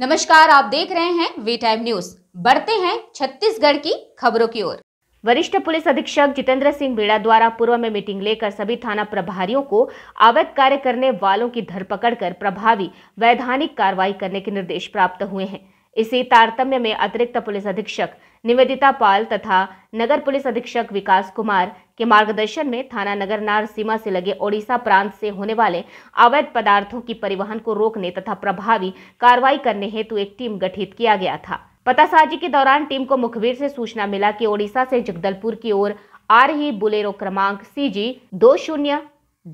नमस्कार आप देख रहे हैं वी टाइम न्यूज बढ़ते हैं छत्तीसगढ़ की खबरों की ओर वरिष्ठ पुलिस अधीक्षक जितेंद्र सिंह बेड़ा द्वारा पूर्व में मीटिंग लेकर सभी थाना प्रभारियों को अवैध कार्य करने वालों की धरपकड़ कर प्रभावी वैधानिक कार्रवाई करने के निर्देश प्राप्त हुए हैं इसी तारतम्य में अतिरिक्त पुलिस अधीक्षक निवेदिता पाल तथा नगर पुलिस अधीक्षक विकास कुमार के मार्गदर्शन में थाना नगर सीमा से लगे ओडिशा प्रांत से होने वाले अवैध पदार्थों की परिवहन को रोकने तथा प्रभावी कार्रवाई करने हेतु एक टीम गठित किया गया था पतासाजी के दौरान टीम को मुखबिर से सूचना मिला कि ओडिशा से जगदलपुर की ओर आ रही बुलेरो क्रमांक सी जी दो शून्य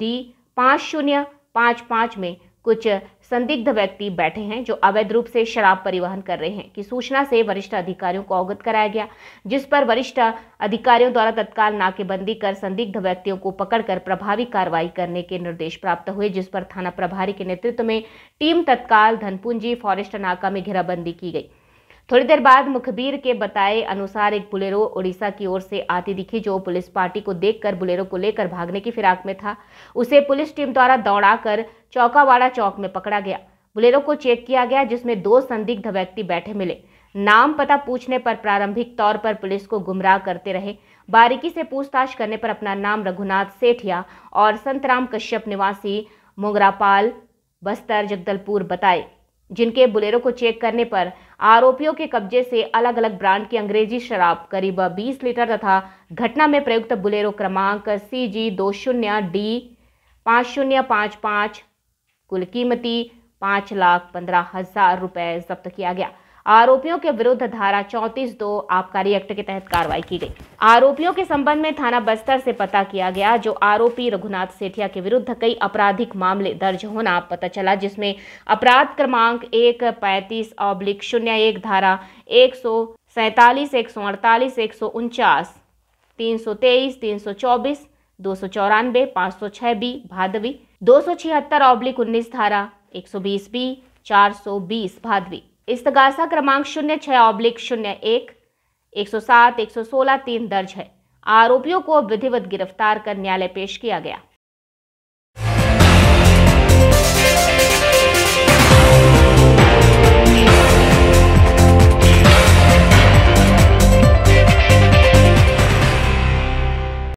डी पाँच शून्य पाँच पाँच में कुछ संदिग्ध व्यक्ति बैठे हैं जो अवैध रूप से शराब परिवहन कर रहे हैं की सूचना से वरिष्ठ अधिकारियों को अवगत कराया गया जिस पर वरिष्ठ अधिकारियों द्वारा तत्काल नाकेबंदी कर संदिग्ध व्यक्तियों को पकड़कर प्रभावी कार्रवाई करने के निर्देश प्राप्त हुए जिस पर थाना प्रभारी के नेतृत्व में टीम तत्काल धनपुंजी फॉरेस्ट नाका में घेराबंदी की गई थोड़ी देर बाद मुखबिर के बताए अनुसार एक बुलेरो उड़ीसा की ओर से आती दिखी जो पुलिस पार्टी को देखकर बुलेरो को लेकर भागने की फिराक में था उसे पुलिस टीम द्वारा दौड़ाकर चौकावाड़ा चौक में पकड़ा गया बुलेरो को चेक किया गया जिसमें दो संदिग्ध व्यक्ति बैठे मिले नाम पता पूछने पर प्रारंभिक तौर पर पुलिस को गुमराह करते रहे बारीकी से पूछताछ करने पर अपना नाम रघुनाथ सेठिया और संतराम कश्यप निवासी मोगरापाल बस्तर जगदलपुर बताए जिनके बुलेरो को चेक करने पर आरोपियों के कब्जे से अलग अलग ब्रांड की अंग्रेजी शराब करीब 20 लीटर तथा घटना में प्रयुक्त बुलेरो क्रमांक सी जी दो शून्य डी पाँच शून्य पाँच पाँच कुल कीमती पाँच लाख पंद्रह हजार रुपये जब्त किया गया आरोपियों के विरुद्ध धारा चौंतीस दो आबकारी एक्ट के तहत कार्रवाई की गई आरोपियों के संबंध में थाना बस्तर से पता किया गया जो आरोपी रघुनाथ सेठिया के विरुद्ध कई आपराधिक मामले दर्ज होना पता चला जिसमें अपराध क्रमांक एक पैंतीस ऑब्लिक शून्य एक धारा एक सौ सैतालीस एक सौ अड़तालीस एक सौ उनचास तीन सौ तेईस तीन सौ चौबीस दो सौ चौरानवे पाँच सौ छः बी भादवी दो सौ छिहत्तर ऑब्लिक उन्नीस धारा एक सौ बीस बी चार सौ बीस भादवी इस्तगासा क्रमांक शून्य छः ऑब्लिक शून्य एक एक सौ सात एक सौ सोलह तीन दर्ज है आरोपियों को विधिवत गिरफ्तार कर न्यायालय पेश किया गया